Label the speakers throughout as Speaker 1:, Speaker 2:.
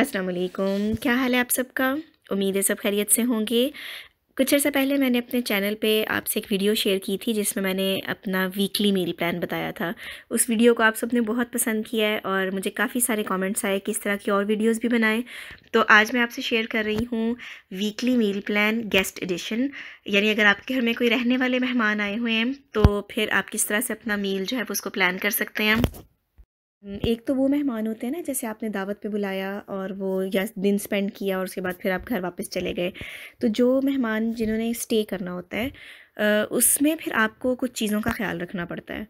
Speaker 1: असलकुम क्या हाल है आप सबका उम्मीद है सब खैरियत से होंगे कुछ अर्सा पहले मैंने अपने चैनल पे आपसे एक वीडियो शेयर की थी जिसमें मैंने अपना वीकली मील प्लान बताया था उस वीडियो को आप सबने बहुत पसंद किया है और मुझे काफ़ी सारे कमेंट्स आए किस तरह की और वीडियोस भी बनाएं तो आज मैं आपसे शेयर कर रही हूँ weekly meal plan guest edition यानी अगर आपके घर में कोई रहने वाले मेहमान आए हुए हैं तो फिर आप किस तरह से अपना मील जो है उसको प्लान कर सकते हैं एक तो वो मेहमान होते हैं ना जैसे आपने दावत पे बुलाया और वो या दिन स्पेंड किया और उसके बाद फिर आप घर वापस चले गए तो जो मेहमान जिन्होंने स्टे करना होता है उसमें फिर आपको कुछ चीज़ों का ख्याल रखना पड़ता है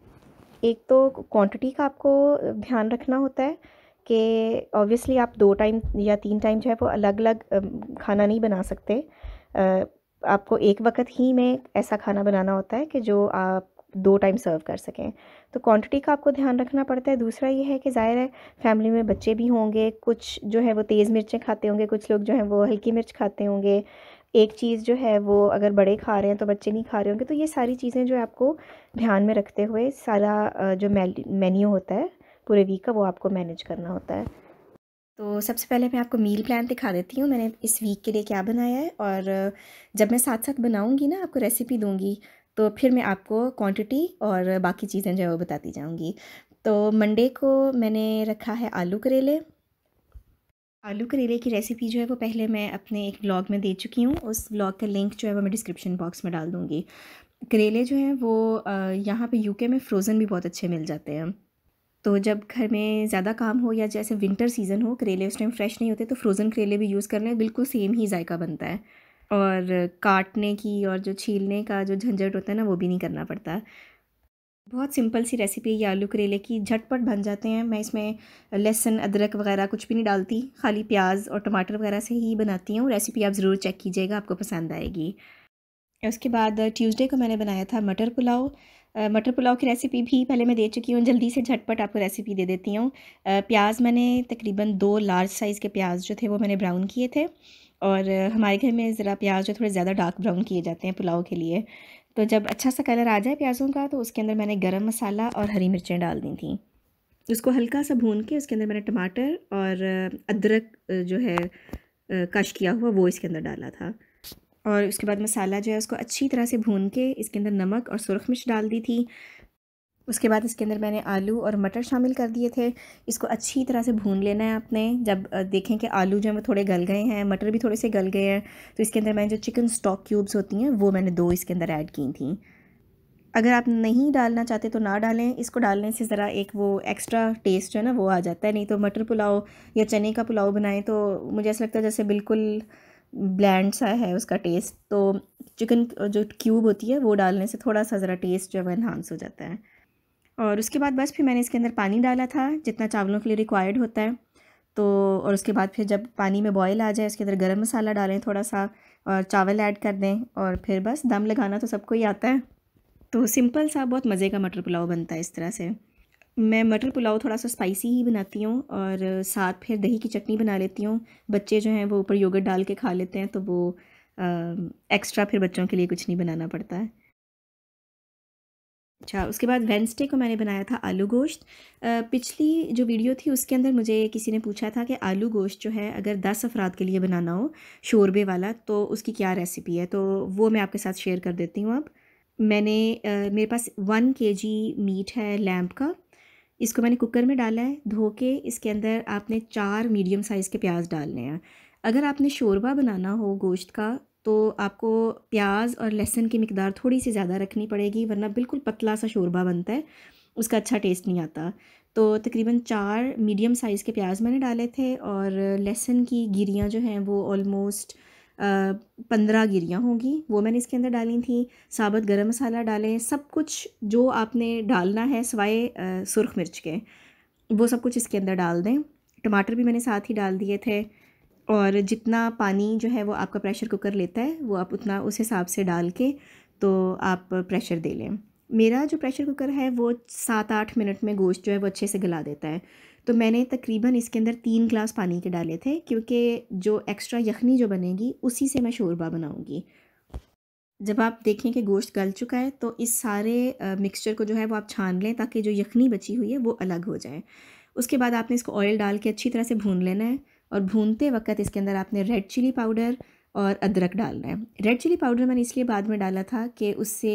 Speaker 1: एक तो क्वांटिटी का आपको ध्यान रखना होता है कि ऑब्वियसली आप दो टाइम या तीन टाइम जो है वो अलग अलग खाना नहीं बना सकते आपको एक वक्त ही में ऐसा खाना बनाना होता है कि जो आप दो टाइम सर्व कर सकें तो क्वांटिटी का आपको ध्यान रखना पड़ता है दूसरा ये है कि ज़ाहिर है फैमिली में बच्चे भी होंगे कुछ जो है वो तेज़ मिर्चें खाते होंगे कुछ लोग जो हैं वो हल्की मिर्च खाते होंगे एक चीज़ जो है वो अगर बड़े खा रहे हैं तो बच्चे नहीं खा रहे होंगे तो ये सारी चीज़ें जो है आपको ध्यान में रखते हुए सारा जो मेन्यू होता है पूरे वीक का वो आपको मैनेज करना होता है तो सबसे पहले मैं आपको मील प्लान दिखा देती हूँ मैंने इस वीक के लिए क्या बनाया है और जब मैं साथ साथ बनाऊँगी ना आपको रेसिपी दूँगी तो फिर मैं आपको क्वांटिटी और बाकी चीज़ें जो है वो बताती जाऊँगी तो मंडे को मैंने रखा है आलू करेले आलू करेले की रेसिपी जो है वो पहले मैं अपने एक ब्लॉग में दे चुकी हूँ उस ब्लॉग का लिंक जो है वो मैं डिस्क्रिप्शन बॉक्स में डाल दूँगी करेले जो हैं वो यहाँ पर यूके में फ्रोज़न भी बहुत अच्छे मिल जाते हैं तो जब घर में ज़्यादा काम हो या जैसे विंटर सीज़न हो करेले उस टाइम फ्रेश नहीं होते तो फ्रोज़न करेले भी यूज़ कर लें बिल्कुल सेम ही जायका बनता है और काटने की और जो छीलने का जो झंझट होता है ना वो भी नहीं करना पड़ता बहुत सिंपल सी रेसिपी है आलू करेले की झटपट बन जाते हैं मैं इसमें लहसुन अदरक वगैरह कुछ भी नहीं डालती खाली प्याज और टमाटर वगैरह से ही बनाती हूँ रेसिपी आप ज़रूर चेक कीजिएगा आपको पसंद आएगी उसके बाद ट्यूसडे को मैंने बनाया था मटर पुलाव मटर पुलाव की रेसिपी भी पहले मैं दे चुकी हूँ जल्दी से झटपट आपको रेसिपी दे देती हूँ प्याज मैंने तकरीबन दो लार्ज साइज़ के प्याज जो थे वो मैंने ब्राउन किए थे और हमारे घर में ज़रा प्याज जो थोड़े ज़्यादा डार्क ब्राउन किए जाते हैं पुलाव के लिए तो जब अच्छा सा कलर आ जाए प्याज़ों का तो उसके अंदर मैंने गरम मसाला और हरी मिर्चें डाल दी थी उसको हल्का सा भून के उसके अंदर मैंने टमाटर और अदरक जो है कश किया हुआ वो इसके अंदर डाला था और उसके बाद मसाला जो है उसको अच्छी तरह से भून के इसके अंदर नमक और सुरख मिर्च डाल दी थी उसके बाद इसके अंदर मैंने आलू और मटर शामिल कर दिए थे इसको अच्छी तरह से भून लेना है आपने जब देखें कि आलू जो है वो थोड़े गल गए हैं मटर भी थोड़े से गल गए हैं तो इसके अंदर मैंने जो चिकन स्टॉक क्यूब्स होती हैं वो मैंने दो इसके अंदर ऐड की थी अगर आप नहीं डालना चाहते तो ना डालें इसको डालने से ज़रा एक वो एक्स्ट्रा टेस्ट जो है ना वो आ जाता है नहीं तो मटर पुलाव या चने का पुलाव बनाएं तो मुझे ऐसा लगता है जैसे बिल्कुल ब्लैंड सा है उसका टेस्ट तो चिकन जो क्यूब होती है वो डालने से थोड़ा सा ज़रा टेस्ट जो है वो इन्हांस हो जाता है और उसके बाद बस फिर मैंने इसके अंदर पानी डाला था जितना चावलों के लिए रिक्वायर्ड होता है तो और उसके बाद फिर जब पानी में बॉयल आ जाए उसके अंदर गर्म मसाला डालें थोड़ा सा और चावल ऐड कर दें और फिर बस दम लगाना तो सबको ही आता है तो सिंपल सा बहुत मज़े का मटर पुलाव बनता है इस तरह से मैं मटर पुलाव थोड़ा सा स्पाइसी ही बनाती हूँ और साथ फिर दही की चटनी बना लेती हूँ बच्चे जो हैं वो ऊपर योगर्ट डाल के खा लेते हैं तो वो आ, एक्स्ट्रा फिर बच्चों के लिए कुछ नहीं बनाना पड़ता है अच्छा उसके बाद वेंसडे को मैंने बनाया था आलू गोश्त पिछली जो वीडियो थी उसके अंदर मुझे किसी ने पूछा था कि आलू गोश्त जो है अगर दस अफराद के लिए बनाना हो शोरबे वाला तो उसकी क्या रेसिपी है तो वो मैं आपके साथ शेयर कर देती हूँ अब मैंने मेरे पास वन के जी मीट है लैम्प का इसको मैंने कुकर में डाला है धो के इसके अंदर आपने चार मीडियम साइज़ के प्याज डालने हैं अगर आपने शोरबा बनाना हो गोश्त का तो आपको प्याज और लहसुन की मकदार थोड़ी सी ज़्यादा रखनी पड़ेगी वरना बिल्कुल पतला सा शोरबा बनता है उसका अच्छा टेस्ट नहीं आता तो तकरीबन चार मीडियम साइज़ के प्याज मैंने डाले थे और लहसुन की गिरियाँ जो हैं वो ऑलमोस्ट पंद्रह गिरियाँ होंगी वो मैंने इसके अंदर डाली थी साबुत गरम मसाला डालें सब कुछ जो आपने डालना है सवाए सुरख मिर्च के वो सब कुछ इसके अंदर डाल दें टमाटर भी मैंने साथ ही डाल दिए थे और जितना पानी जो है वो आपका प्रेशर कुकर लेता है वो आप उतना उस हिसाब से डाल के तो आप प्रेशर दे लें मेरा जो प्रेशर कुकर है वो सात आठ मिनट में गोश्त जो है वो अच्छे से गला देता है तो मैंने तकरीबन इसके अंदर तीन ग्लास पानी के डाले थे क्योंकि जो एक्स्ट्रा यखनी जो बनेगी उसी से मैं शोरबा बनाऊँगी जब आप देखें कि गोश्त गल चुका है तो इस सारे मिक्सचर को जो है वो आप छान लें ताकि जो यखनी बची हुई है वो अलग हो जाए उसके बाद आपने इसको ऑयल डाल के अच्छी तरह से भून लेना है और भूनते वक्त इसके अंदर आपने रेड चिली पाउडर और अदरक डालना है रेड चिली पाउडर मैंने इसलिए बाद में डाला था कि उससे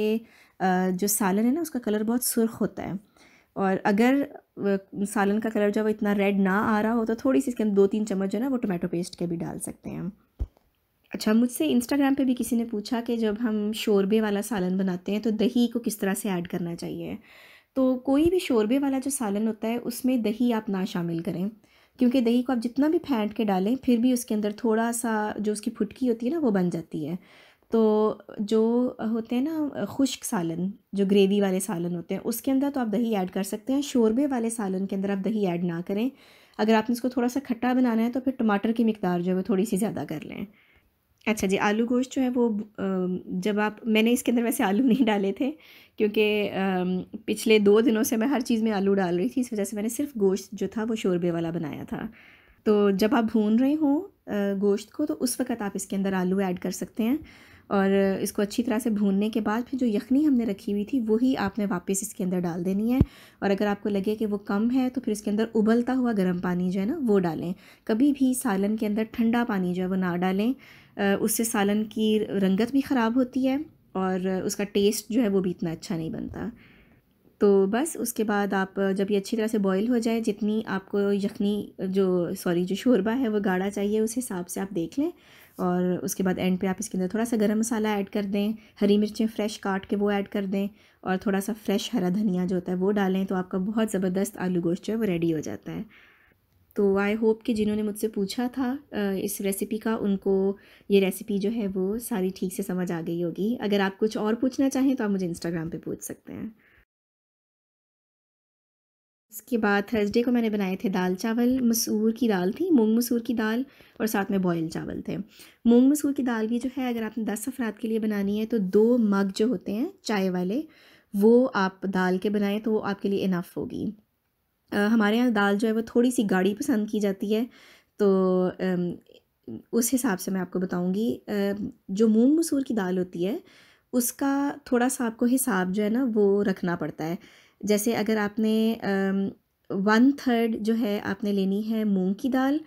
Speaker 1: जो सालन है ना उसका कलर बहुत सुर्ख होता है और अगर सालन का कलर जब इतना रेड ना आ रहा हो तो थोड़ी सी इसके अंदर दो तीन चम्मच जो है ना वो टोमेटो पेस्ट के भी डाल सकते हैं हम अच्छा मुझसे इंस्टाग्राम पे भी किसी ने पूछा कि जब हम शोरबे वाला सालन बनाते हैं तो दही को किस तरह से ऐड करना चाहिए तो कोई भी शोरबे वाला जो सालन होता है उसमें दही आप ना शामिल करें क्योंकि दही को आप जितना भी फेंट के डालें फिर भी उसके अंदर थोड़ा सा जो उसकी फुटकी होती है ना वो बन जाती है तो जो होते हैं ना खुश्क सालन जो ग्रेवी वाले सालन होते हैं उसके अंदर तो आप दही ऐड कर सकते हैं शोरबे वाले सालन के अंदर आप दही ऐड ना करें अगर आपने इसको थोड़ा सा खट्टा बनाना है तो फिर टमाटर की मकदार जो है वो थोड़ी सी ज़्यादा कर लें अच्छा जी आलू गोश्त जो है वो जब आप मैंने इसके अंदर वैसे आलू नहीं डाले थे क्योंकि पिछले दो दिनों से मैं हर चीज़ में आलू डाल रही थी इस वजह से मैंने सिर्फ गोश्त जो था वो शोरबे वाला बनाया था तो जब आप भून रहे हों गोश्त को तो उस वक़्त आप इसके अंदर आलू ऐड कर सकते हैं और इसको अच्छी तरह से भूनने के बाद फिर जो यखनी हमने रखी हुई थी वही आपने वापस इसके अंदर डाल देनी है और अगर आपको लगे कि वो कम है तो फिर इसके अंदर उबलता हुआ गर्म पानी जो है ना वो डालें कभी भी सालन के अंदर ठंडा पानी जो है वो ना डालें उससे सालन की रंगत भी ख़राब होती है और उसका टेस्ट जो है वो भी इतना अच्छा नहीं बनता तो बस उसके बाद आप जब ये अच्छी तरह से बॉईल हो जाए जितनी आपको यखनी जो सॉरी जो शोरबा है वो गाढ़ा चाहिए उस हिसाब से आप देख लें और उसके बाद एंड पे आप इसके अंदर थोड़ा सा गरम मसाला ऐड कर दें हरी मिर्चें फ्रेश काट के वो ऐड कर दें और थोड़ा सा फ्रेश हरा धनिया जो होता है वो डालें तो आपका बहुत ज़बरदस्त आलू गोश्त जो है वो रेडी हो जाता है तो आई होप कि जिन्होंने मुझसे पूछा था इस रेसिपी का उनको ये रेसिपी जो है वो सारी ठीक से समझ आ गई होगी अगर आप कुछ और पूछना चाहें तो आप मुझे इंस्टाग्राम पे पूछ सकते हैं इसके बाद थर्सडे को मैंने बनाए थे दाल चावल मसूर की दाल थी मूंग मसूर की दाल और साथ में बॉयल चावल थे मूंग मसूर की दाल भी जो है अगर आपने दस अफराद के लिए बनानी है तो दो मग जो होते हैं चाय वाले वो आप दाल के बनाएं तो वो आपके लिए इनफ होगी हमारे यहाँ दाल जो है वो थोड़ी सी गाढ़ी पसंद की जाती है तो उस हिसाब से मैं आपको बताऊँगी जो मूंग मसूर की दाल होती है उसका थोड़ा सा आपको हिसाब जो है ना वो रखना पड़ता है जैसे अगर आपने वन थर्ड जो है आपने लेनी है मूंग की दाल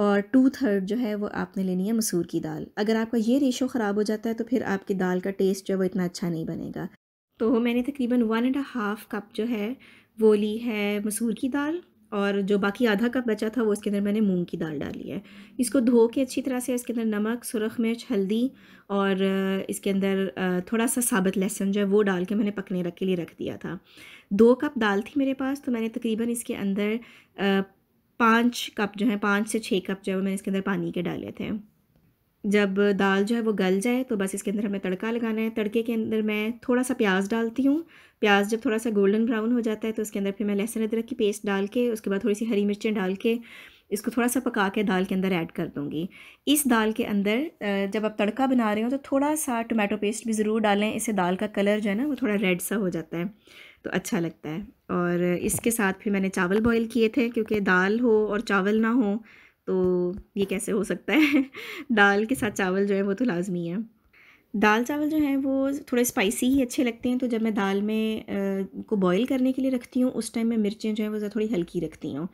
Speaker 1: और टू थर्ड जो है वो आपने लेनी है मसूर की दाल अगर आपका ये रेशो ख़राब हो जाता है तो फिर आपकी दाल का टेस्ट जो है वो इतना अच्छा नहीं बनेगा तो मैंने तकरीबन वन एंड हाफ़ कप जो है वो ली है मसूर की दाल और जो बाकी आधा कप बचा था वो इसके अंदर मैंने मूंग की दाल डाली है इसको धो के अच्छी तरह से इसके अंदर नमक सुरख मिर्च हल्दी और इसके अंदर थोड़ा सा साबित लहसुन जो है वो डाल के मैंने पकने रख के लिए रख दिया था दो कप दाल थी मेरे पास तो मैंने तकरीबन इसके अंदर पाँच कप जो है पाँच से छः कप जो है मैंने इसके अंदर पानी के डाले थे जब दाल जो है वो गल जाए तो बस इसके अंदर हमें तड़का लगाना है तड़के के अंदर मैं थोड़ा सा प्याज डालती हूँ प्याज जब थोड़ा सा गोल्डन ब्राउन हो जाता है तो उसके अंदर फिर मैं लहसुन अदरक की पेस्ट डाल के उसके बाद थोड़ी सी हरी मिर्चें डाल के इसको थोड़ा सा पका के दाल के अंदर ऐड कर दूँगी इस दाल के अंदर जब आप तड़का बना रहे हो तो थोड़ा सा टोमेटो पेस्ट भी ज़रूर डालें इससे दाल का कलर जो है ना वो थोड़ा रेड सा हो जाता है तो अच्छा लगता है और इसके साथ फिर मैंने चावल बॉईल किए थे क्योंकि दाल हो और चावल ना हो तो ये कैसे हो सकता है दाल के साथ चावल जो है वो तो लाजमी है दाल चावल जो हैं वो थोड़े स्पाइसी ही अच्छे लगते हैं तो जब मैं दाल में आ, को बॉईल करने के लिए रखती हूँ उस टाइम में मिर्चें जो हैं वो थोड़ी हल्की रखती हूँ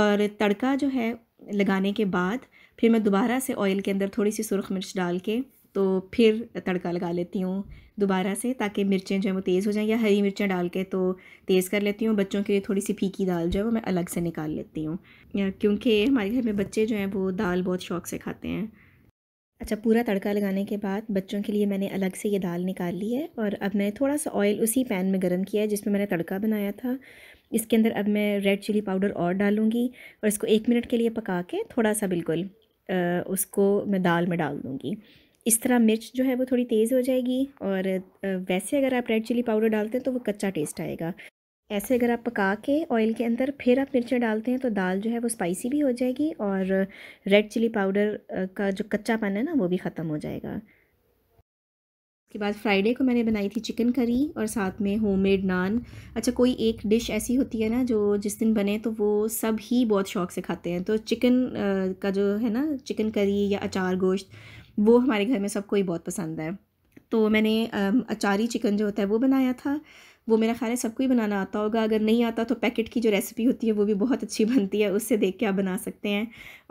Speaker 1: और तड़का जो है लगाने के बाद फिर मैं दोबारा से ऑयल के अंदर थोड़ी सी सुरख मिर्च डाल के तो फिर तड़का लगा लेती हूँ दोबारा से ताकि मिर्चें जो है वो तेज़ हो जाएं या हरी मिर्चें डाल के तो तेज़ कर लेती हूँ बच्चों के लिए थोड़ी सी फीकी दाल जो है वो मैं अलग से निकाल लेती हूँ क्योंकि हमारे घर में बच्चे जो हैं वो दाल बहुत शौक से खाते हैं अच्छा पूरा तड़का लगाने के बाद बच्चों के लिए मैंने अलग से ये दाल निकाल ली है और अब मैंने थोड़ा सा ऑयल उसी पैन में गर्म किया है जिसमें मैंने तड़का बनाया था इसके अंदर अब मैं रेड चिली पाउडर और डालूँगी और इसको एक मिनट के लिए पका के थोड़ा सा बिल्कुल उसको मैं दाल में डाल दूँगी इस तरह मिर्च जो है वो थोड़ी तेज़ हो जाएगी और वैसे अगर आप रेड चिली पाउडर डालते हैं तो वो कच्चा टेस्ट आएगा ऐसे अगर आप पका के ऑयल के अंदर फिर आप मिर्चें डालते हैं तो दाल जो है वो स्पाइसी भी हो जाएगी और रेड चिली पाउडर का जो कच्चा पन है ना वो भी ख़त्म हो जाएगा उसके बाद फ्राइडे को मैंने बनाई थी चिकन करी और साथ में होममेड नान अच्छा कोई एक डिश ऐसी होती है ना जो जिस दिन बने तो वो सब ही बहुत शौक से खाते हैं तो चिकन का जो है ना चिकन करी या अचार गोश्त वो हमारे घर में सबको ही बहुत पसंद है तो मैंने अचारी चिकन जो होता है वो बनाया था वो मेरा ख्याल है सबको ही बनाना आता होगा अगर नहीं आता तो पैकेट की जो रेसिपी होती है वो भी बहुत अच्छी बनती है उससे देख के आप बना सकते हैं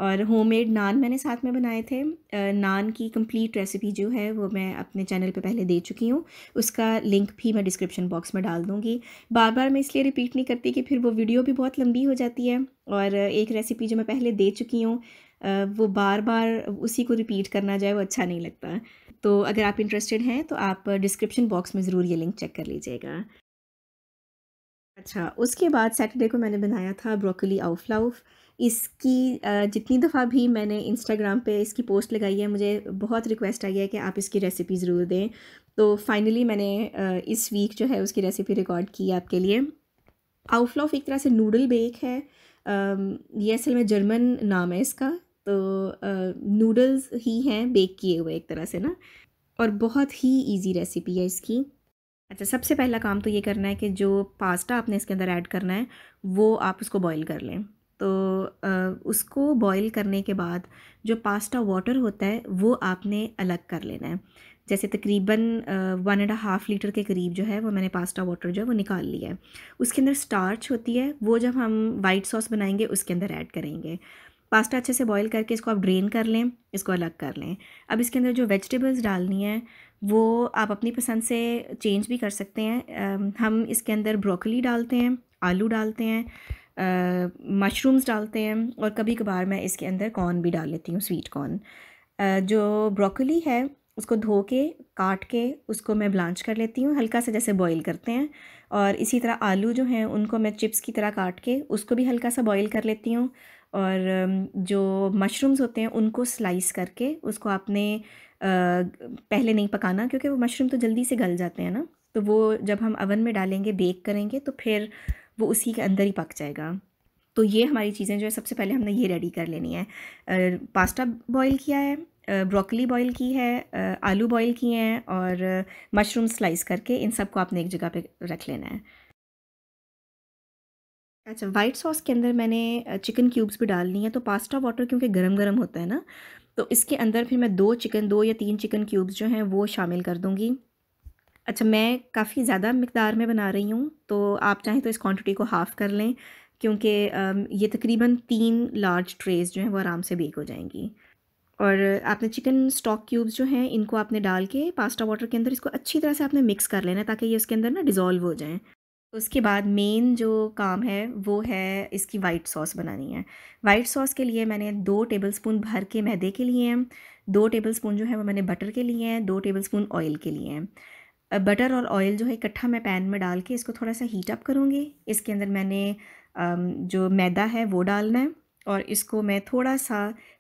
Speaker 1: और होममेड नान मैंने साथ में बनाए थे नान की कंप्लीट रेसिपी जो है वो मैं अपने चैनल पे पहले दे चुकी हूँ उसका लिंक भी मैं डिस्क्रिप्शन बॉक्स में डाल दूँगी बार बार मैं इसलिए रिपीट नहीं करती कि फिर वो वीडियो भी बहुत लंबी हो जाती है और एक रेसिपी जो मैं पहले दे चुकी हूँ वो बार बार उसी को रिपीट करना जाए वो अच्छा नहीं लगता तो अगर आप इंटरेस्टेड हैं तो आप डिस्क्रिप्शन बॉक्स में ज़रूर ये लिंक चेक कर लीजिएगा अच्छा उसके बाद सैटरडे को मैंने बनाया था ब्रोकली लाउफ इसकी जितनी दफ़ा भी मैंने इंस्टाग्राम पे इसकी पोस्ट लगाई है मुझे बहुत रिक्वेस्ट आई है कि आप इसकी रेसिपी ज़रूर दें तो फाइनली मैंने इस वीक जो है उसकी रेसिपी रिकॉर्ड की आपके लिए आउफलाउफ एक तरह से नूडल बेक है ये असल में जर्मन नाम है इसका तो नूडल्स ही हैं बेक किए हुए एक तरह से ना और बहुत ही इजी रेसिपी है इसकी अच्छा सबसे पहला काम तो ये करना है कि जो पास्ता आपने इसके अंदर ऐड करना है वो आप उसको बॉईल कर लें तो उसको बॉईल करने के बाद जो पास्ता वाटर होता है वो आपने अलग कर लेना है जैसे तकरीबन वन एंड हाफ़ लीटर के करीब जो है वो मैंने पास्ता वाटर जो है वो निकाल लिया है उसके अंदर स्टार्च होती है वो जब हम वाइट सॉस बनाएंगे उसके अंदर ऐड करेंगे पास्ता अच्छे से बॉईल करके इसको आप ड्रेन कर लें इसको अलग कर लें अब इसके अंदर जो वेजिटेबल्स डालनी है वो आप अपनी पसंद से चेंज भी कर सकते हैं हम इसके अंदर ब्रोकली डालते हैं आलू डालते हैं मशरूम्स डालते हैं और कभी कभार मैं इसके अंदर कॉर्न भी डाल लेती हूँ स्वीट कॉर्न जो ब्रोकली है उसको धो के काट के उसको मैं ब्लांच कर लेती हूँ हल्का सा जैसे बॉईल करते हैं और इसी तरह आलू जो हैं उनको मैं चिप्स की तरह काट के उसको भी हल्का सा बॉईल कर लेती हूँ और जो मशरूम्स होते हैं उनको स्लाइस करके उसको आपने पहले नहीं पकाना क्योंकि वो मशरूम तो जल्दी से गल जाते हैं ना तो वो जब हम अवन में डालेंगे बेक करेंगे तो फिर वो उसी के अंदर ही पक जाएगा तो ये हमारी चीज़ें जो है सबसे पहले हमने ये रेडी कर लेनी है पास्ता बॉईल किया है ब्रोकली बॉईल की है आलू बॉईल किए हैं और मशरूम स्लाइस करके इन सबको आपने एक जगह पे रख लेना है अच्छा वाइट सॉस के अंदर मैंने चिकन क्यूब्स भी डालनी है तो पास्ता वाटर क्योंकि गरम गरम होता है ना तो इसके अंदर फिर मैं दो चिकन दो या तीन चिकन क्यूब्स जो हैं वो शामिल कर दूँगी अच्छा मैं काफ़ी ज़्यादा मकदार में बना रही हूँ तो आप चाहें तो इस क्वान्टिटी को हाफ़ कर लें क्योंकि ये तकरीबन तीन लार्ज ट्रेज़ जो हैं वो आराम से बेक हो जाएंगी और आपने चिकन स्टॉक क्यूब्स जो हैं इनको आपने डाल के पास्ता वाटर के अंदर इसको अच्छी तरह से आपने मिक्स कर लेना ताकि ये उसके अंदर ना डिज़ोल्व हो जाएँ उसके बाद मेन जो काम है वो है इसकी वाइट सॉस बनानी है वाइट सॉस के लिए मैंने दो टेबलस्पून भर के मैदे के लिए हैं दो टेबलस्पून जो है वो मैंने बटर के लिए हैं दो टेबलस्पून ऑयल के लिए हैं बटर और ऑयल जो है इकट्ठा मैं पैन में डाल के इसको थोड़ा सा हीट अप करूँगी इसके अंदर मैंने जो मैदा है वो डालना है और इसको मैं थोड़ा सा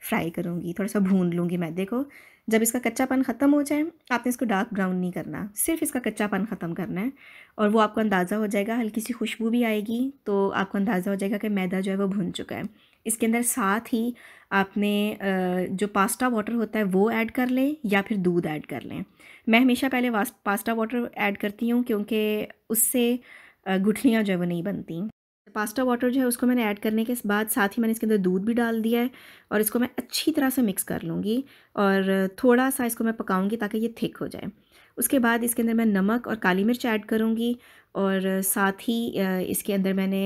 Speaker 1: फ्राई करूँगी थोड़ा सा भून लूँगी मैदे को जब इसका कच्चापन ख़त्म हो जाए आपने इसको डार्क ब्राउन नहीं करना सिर्फ इसका कच्चापन ख़त्म करना है और वो आपको अंदाज़ा हो जाएगा हल्की सी खुशबू भी आएगी तो आपको अंदाज़ा हो जाएगा कि मैदा जो है वो भुन चुका है इसके अंदर साथ ही आपने जो पास्ता वाटर होता है वो ऐड कर लें या फिर दूध ऐड कर लें मैं हमेशा पहले पास्ता वाटर ऐड करती हूँ क्योंकि उससे गुठलियाँ जो है वो नहीं बनती पास्ता वाटर जो है उसको मैंने ऐड करने के बाद साथ ही मैंने इसके अंदर दूध भी डाल दिया है और इसको मैं अच्छी तरह से मिक्स कर लूँगी और थोड़ा सा इसको मैं पकाऊँगी ताकि ये थिक हो जाए उसके बाद इसके अंदर मैं नमक और काली मिर्च ऐड करूँगी और साथ ही इसके अंदर मैंने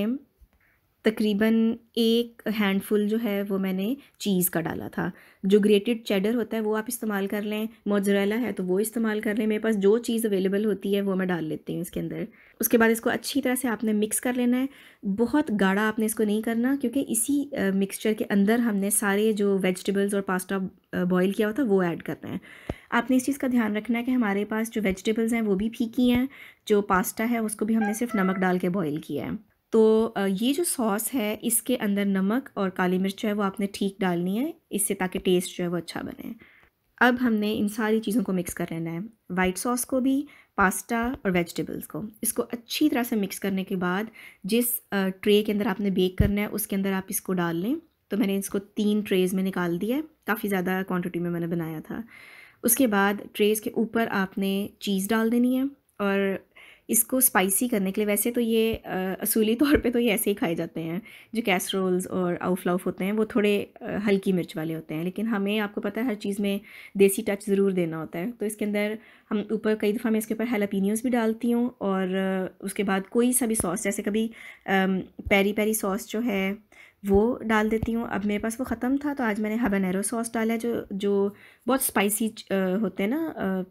Speaker 1: तकरीबन एक हैंडफुल जो है वो मैंने चीज़ का डाला था जो ग्रेटेड चेडर होता है वो आप इस्तेमाल कर लें मोजरेला है तो वो इस्तेमाल कर लें मेरे पास जो चीज़ अवेलेबल होती है वो मैं डाल लेती हूँ इसके अंदर उसके बाद इसको अच्छी तरह से आपने मिक्स कर लेना है बहुत गाढ़ा आपने इसको नहीं करना क्योंकि इसी मिक्सचर के अंदर हमने सारे जो वेजिटेबल्स और पास्ता बॉयल किया हुआ था वो ऐड करना है आपने इस चीज़ का ध्यान रखना है कि हमारे पास जो वेजिटेबल्स हैं वो भी फीकी हैं जो पास्ता है उसको भी हमने सिर्फ नमक डाल के बॉयल किया है तो ये जो सॉस है इसके अंदर नमक और काली मिर्च जो है वो आपने ठीक डालनी है इससे ताकि टेस्ट जो है वो अच्छा बने अब हमने इन सारी चीज़ों को मिक्स कर लेना है वाइट सॉस को भी पास्ता और वेजिटेबल्स को इसको अच्छी तरह से मिक्स करने के बाद जिस ट्रे के अंदर आपने बेक करना है उसके अंदर आप इसको डाल लें तो मैंने इसको तीन ट्रेज़ में निकाल दिया है काफ़ी ज़्यादा क्वांटिटी में मैंने बनाया था उसके बाद ट्रेज़ के ऊपर आपने चीज़ डाल देनी है और इसको स्पाइसी करने के लिए वैसे तो ये असूली तौर पे तो ये ऐसे ही खाए जाते हैं जो कैसरोल्स और आउफलाउफ होते हैं वो थोड़े हल्की मिर्च वाले होते हैं लेकिन हमें आपको पता है हर चीज़ में देसी टच ज़रूर देना होता है तो इसके अंदर हम ऊपर कई दफ़ा मैं इसके ऊपर हेलापीनियोज़ भी डालती हूँ और उसके बाद कोई सा भी सॉस जैसे कभी पैरी पैरी सॉस जो है वो डाल देती हूँ अब मेरे पास वो ख़त्म था तो आज मैंने हबानेरो सॉस डाला जो जो बहुत स्पाइसी होते हैं ना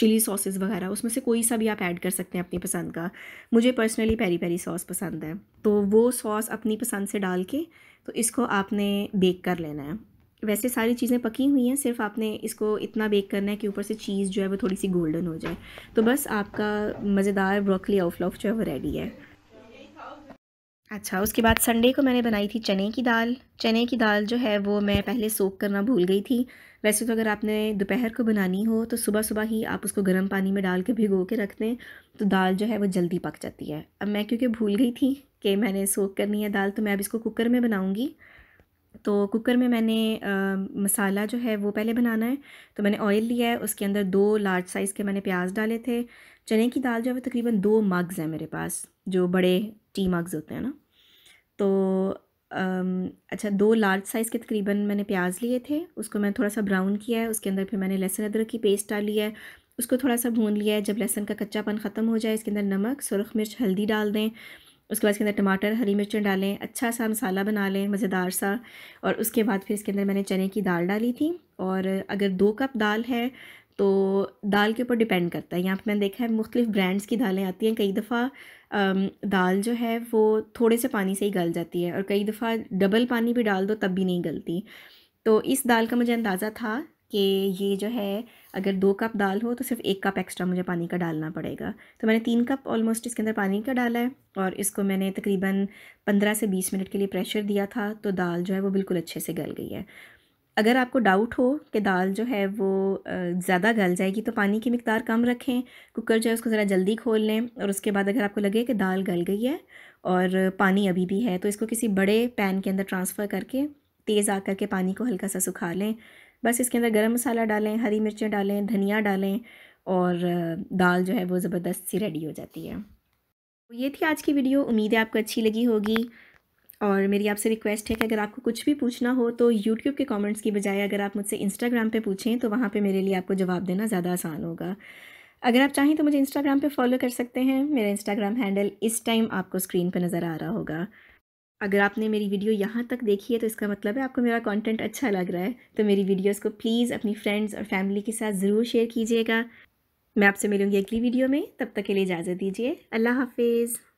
Speaker 1: चिली सॉसेस वगैरह उसमें से कोई सा भी आप ऐड कर सकते हैं अपनी पसंद का मुझे पर्सनली पेरी पेरी सॉस पसंद है तो वो सॉस अपनी पसंद से डाल के तो इसको आपने बेक कर लेना है वैसे सारी चीज़ें पकी हुई हैं सिर्फ आपने इसको इतना बेक करना है कि ऊपर से चीज़ जो है वो थोड़ी सी गोल्डन हो जाए तो बस आपका मज़ेदार ब्रोकली लॉफ जो है वो रेडी है अच्छा उसके बाद संडे को मैंने बनाई थी चने की दाल चने की दाल जो है वो मैं पहले सोख करना भूल गई थी वैसे तो अगर आपने दोपहर को बनानी हो तो सुबह सुबह ही आप उसको गर्म पानी में डाल के भिगो के रख दें तो दाल जो है वो जल्दी पक जाती है अब मैं क्योंकि भूल गई थी कि मैंने सोख करनी है दाल तो मैं अब इसको कुकर में बनाऊँगी तो कुकर में मैंने आ, मसाला जो है वो पहले बनाना है तो मैंने ऑयल लिया है उसके अंदर दो लार्ज साइज़ के मैंने प्याज डाले थे चने की दाल जो है वो तकरीबन दो मग्स हैं मेरे पास जो बड़े टी मग्स होते हैं ना तो अच्छा दो लार्ज साइज़ के तकरीबन मैंने प्याज लिए थे उसको मैंने थोड़ा सा ब्राउन किया है उसके अंदर फिर मैंने लहसुन अदरक की पेस्ट डाली है उसको थोड़ा सा भून लिया है जब लहसन का कच्चापन ख़त्म हो जाए इसके अंदर नमक सुरख मिर्च हल्दी डाल दें उसके बाद इसके अंदर टमाटर हरी मिर्चें डालें अच्छा सा मसाला बना लें मज़ेदार सा और उसके बाद फिर इसके अंदर मैंने चने की दाल डाली थी और अगर दो कप दाल है तो दाल के ऊपर डिपेंड करता है यहाँ पे मैंने देखा है मुख्तलिफ़ ब्रांड्स की दालें आती हैं कई दफ़ा दाल जो है वो थोड़े से पानी से ही गल जाती है और कई दफ़ा डबल पानी भी डाल दो तब भी नहीं गलती तो इस दाल का मुझे अंदाज़ा था कि ये जो है अगर दो कप दाल हो तो सिर्फ एक कप एक्स्ट्रा मुझे पानी का डालना पड़ेगा तो मैंने तीन कप ऑलमोस्ट इसके अंदर पानी का डाला है और इसको मैंने तकरीबन पंद्रह से बीस मिनट के लिए प्रेशर दिया था तो दाल जो है वो बिल्कुल अच्छे से गल गई है अगर आपको डाउट हो कि दाल जो है वो ज़्यादा गल जाएगी तो पानी की मकदार कम रखें कुकर जो है उसको ज़रा जल्दी खोल लें और उसके बाद अगर आपको लगे कि दाल गल गई है और पानी अभी भी है तो इसको किसी बड़े पैन के अंदर ट्रांसफ़र करके तेज़ आ करके पानी को हल्का सा सुखा लें बस इसके अंदर गर्म मसाला डालें हरी मिर्चें डालें धनिया डालें और दाल जो है वो ज़बरदस्त सी रेडी हो जाती है तो ये थी आज की वीडियो उम्मीद है आपको अच्छी लगी होगी और मेरी आपसे रिक्वेस्ट है कि अगर आपको कुछ भी पूछना हो तो यूट्यूब के कमेंट्स की बजाय अगर आप मुझसे इंस्टाग्राम पे पूछें तो वहाँ पे मेरे लिए आपको जवाब देना ज़्यादा आसान होगा अगर आप चाहें तो मुझे इंस्टाग्राम पे फॉलो कर सकते हैं मेरा इंस्टाग्राम हैंडल इस टाइम आपको स्क्रीन पर नज़र आ रहा होगा अगर आपने मेरी वीडियो यहाँ तक देखी है तो इसका मतलब है आपको मेरा कॉन्टेंट अच्छा लग रहा है तो मेरी वीडियोज़ को प्लीज़ अपनी फ्रेंड्स और फैमिली के साथ ज़रूर शेयर कीजिएगा मैं आपसे मिलूँगी अगली वीडियो में तब तक के लिए इजाज़त दीजिए अल्लाह हाफिज़